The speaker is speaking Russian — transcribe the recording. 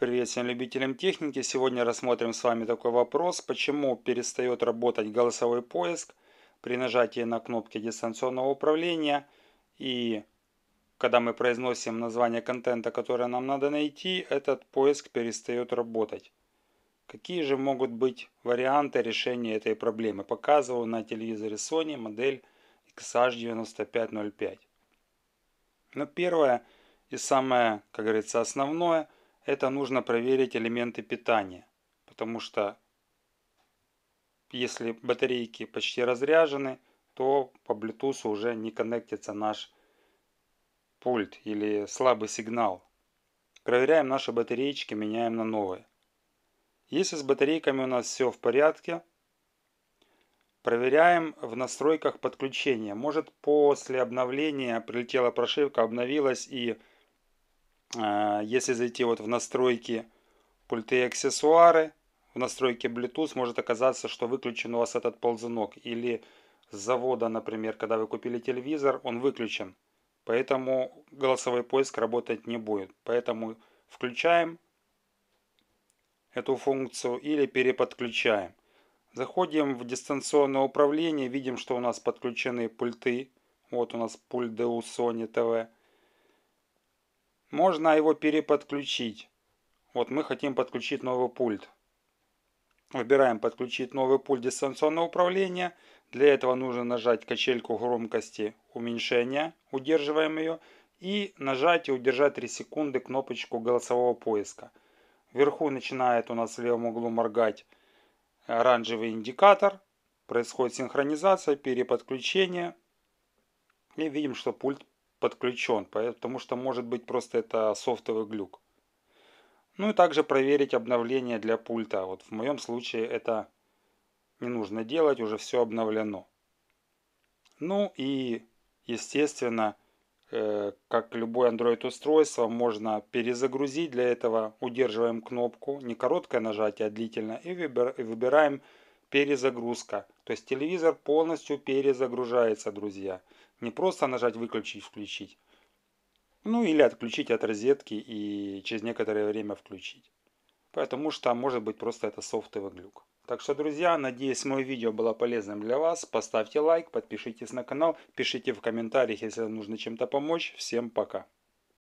Привет всем любителям техники! Сегодня рассмотрим с вами такой вопрос, почему перестает работать голосовой поиск при нажатии на кнопки дистанционного управления и когда мы произносим название контента, которое нам надо найти, этот поиск перестает работать. Какие же могут быть варианты решения этой проблемы? Показываю на телевизоре Sony модель XH9505. Но ну, первое и самое, как говорится, основное – это нужно проверить элементы питания, потому что если батарейки почти разряжены, то по Bluetooth уже не коннектится наш пульт или слабый сигнал. Проверяем наши батареечки, меняем на новые. Если с батарейками у нас все в порядке, проверяем в настройках подключения. Может после обновления прилетела прошивка, обновилась и Э, если зайти вот в настройки пульты и аксессуары, в настройке Bluetooth может оказаться, что выключен у вас этот ползунок. Или с завода, например, когда вы купили телевизор, он выключен. Поэтому голосовой поиск работать не будет. Поэтому включаем эту функцию или переподключаем. Заходим в дистанционное управление, видим, что у нас подключены пульты. Вот у нас пульт DU Sony TV. Можно его переподключить. Вот мы хотим подключить новый пульт. Выбираем подключить новый пульт дистанционного управления. Для этого нужно нажать качельку громкости уменьшения, удерживаем ее, и нажать и удержать 3 секунды кнопочку голосового поиска. Вверху начинает у нас в левом углу моргать э, оранжевый индикатор. Происходит синхронизация, переподключение. И видим, что пульт подключен, потому что может быть просто это софтовый глюк. Ну и также проверить обновление для пульта. Вот в моем случае это не нужно делать, уже все обновлено. Ну и естественно, э, как любое Android устройство, можно перезагрузить. Для этого удерживаем кнопку, не короткое нажатие, а длительное, и выбираем перезагрузка. То есть телевизор полностью перезагружается, друзья. Не просто нажать выключить, включить. Ну или отключить от розетки и через некоторое время включить. Потому что может быть просто это софтовый глюк. Так что, друзья, надеюсь, мое видео было полезным для вас. Поставьте лайк, подпишитесь на канал, пишите в комментариях, если нужно чем-то помочь. Всем пока!